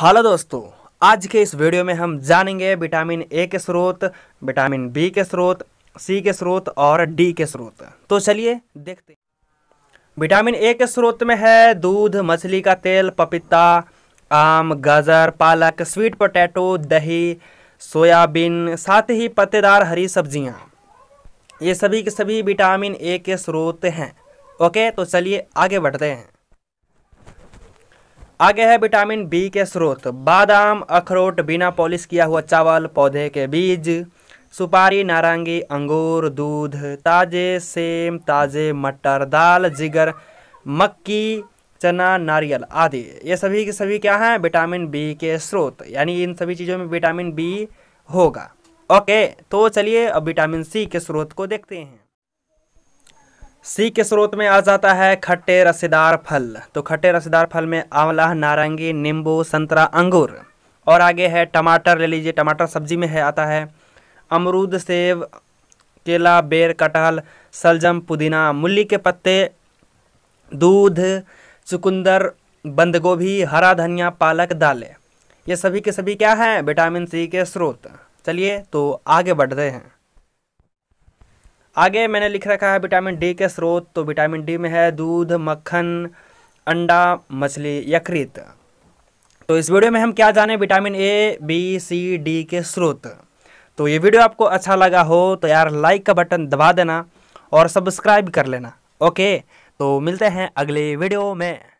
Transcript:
hello दोस्तों आज के इस वीडियो में हम जानेंगे विटामिन ए के स्रोत विटामिन बी के स्रोत सी के स्रोत और डी के स्रोत तो चलिए देखते विटामिन ए के स्रोत में है दूध मछली का तेल पपीता आम गाजर पालक स्वीट पोटैटो दही सोयाबीन साथ ही पत्तेदार हरी सब्जियां ये सभी के सभी विटामिन ए के स्रोत हैं ओके तो चलिए आगे बढ़ते हैं आगे है विटामिन बी के स्रोत बादाम अखरोट बिना पॉलिश किया हुआ चावल पौधे के बीज सुपारी नारंगी अंगूर दूध ताजे सेम ताजे मटर दाल जिगर मक्की चना नारियल आदि ये सभी के सभी क्या हैं विटामिन बी के स्रोत यानी इन सभी चीज़ों में विटामिन बी होगा ओके तो चलिए अब विटामिन सी के स्रोत को देखते हैं सी के स्रोत में आ जाता है खट्टे रसेदार फल तो खट्टे रसेदार फल में आंवला नारंगी नींबू संतरा अंगूर और आगे है टमाटर ले लीजिए टमाटर सब्जी में है आता है अमरूद सेब केला बेर कटहल सलजम पुदीना मूली के पत्ते दूध चुकंदर बंद गोभी हरा धनिया पालक दालें ये सभी के सभी क्या हैं विटामिन सी के स्रोत चलिए तो आगे बढ़ते हैं आगे मैंने लिख रखा है विटामिन डी के स्रोत तो विटामिन डी में है दूध मक्खन अंडा मछली यकृत तो इस वीडियो में हम क्या जाने vitamin A B C D के स्रोत तो ये वीडियो आपको अच्छा लगा हो तो यार लाइक का बटन दबा देना और सब्सक्राइब कर लेना ओके तो मिलते हैं अगले वीडियो में